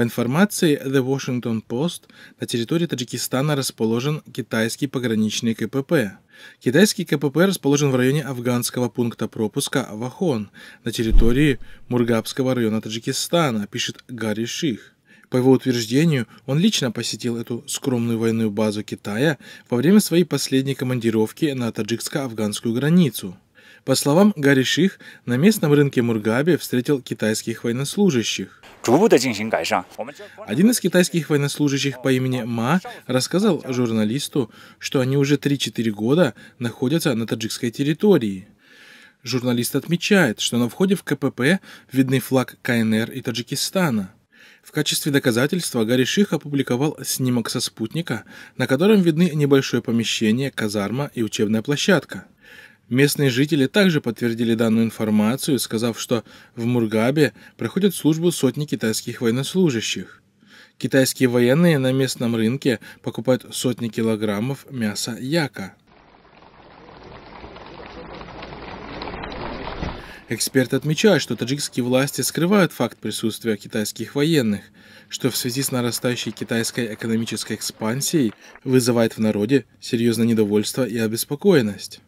По информации The Washington Post, на территории Таджикистана расположен китайский пограничный КПП. Китайский КПП расположен в районе афганского пункта пропуска Вахон на территории Мургабского района Таджикистана, пишет Гарри Ших. По его утверждению, он лично посетил эту скромную военную базу Китая во время своей последней командировки на таджикско-афганскую границу. По словам Гарри Ших, на местном рынке Мургабе встретил китайских военнослужащих. Один из китайских военнослужащих по имени Ма рассказал журналисту, что они уже 3-4 года находятся на таджикской территории. Журналист отмечает, что на входе в КПП видны флаг КНР и Таджикистана. В качестве доказательства Гарри Ших опубликовал снимок со спутника, на котором видны небольшое помещение, казарма и учебная площадка. Местные жители также подтвердили данную информацию, сказав, что в Мургабе проходят службу сотни китайских военнослужащих. Китайские военные на местном рынке покупают сотни килограммов мяса яка. Эксперты отмечают, что таджикские власти скрывают факт присутствия китайских военных, что в связи с нарастающей китайской экономической экспансией вызывает в народе серьезное недовольство и обеспокоенность.